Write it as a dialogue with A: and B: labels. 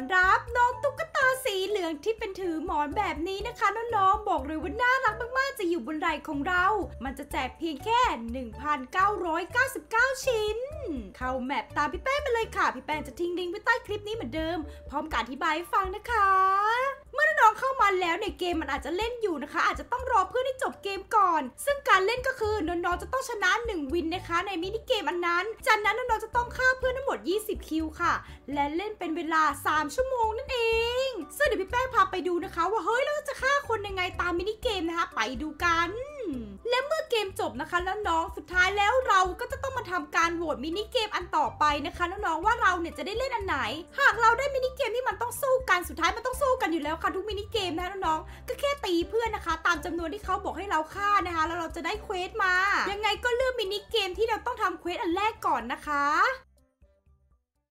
A: อนรับน้องตุ๊กตาสีเหลืองที่เป็นถือหมอนแบบนี้นะคะน้องๆบอกเลยว่าน่ารักมาก ๆจะอยู่บนไหล่ของเรา มันจะแจกเพียงแค่ 1999ชิ้น เข้าแมปตามพี่แป้งไปเลยค่ะ พี่แป้งจะทิ้งลิงก์ไว้ใต้คลิปนี้เหมือนเดิมพร้อมการอธิบายให้ฟังนะคะ เมื่อน้องเข้ามาแล้วเนี่ยเกมมันอาจจะเล่นอยู่นะคะ อาจจะต้องรอเพื่อนให้จบเกมก่อน ซึ่งการเล่นก็คือน้องๆจะต้องชนะ1วินนะคะในมินิเกมอันนั้นจากนั้นน้องๆจะต้องฆ่าเพื่อคิวค่ะและเล่นเป็นเวลา 3 ชั่วโมงนั่นเองซึ่งเดี๋ยวพี่แป้งพาไปดูนะคะ ว่าเฮ้ยเราจะฆ่าคนยังไงตามมินิเกมนะคะไปดูกัน และเมื่อเกมจบนะคะแล้วน้องสุดท้ายแล้วเราก็จะต้องมาทำการโหวตมินิเกมอันต่อไปนะคะน้องๆว่าเราเนี่ยจะได้เล่นอันไหน หากเราได้มินิเกมที่มันต้องสู้กันสุดท้ายมันต้องสู้กันอยู่แล้วค่ะทุกมินิเกมนะคะน้องๆก็แค่ตีเพื่อนนะคะ ตามจำนวนที่เขาบอกให้เราฆ่านะคะแล้วเราจะได้เควสมา ยังไงก็เลือกมินิเกมที่เราต้องทำเควสอันแรกก่อนนะคะ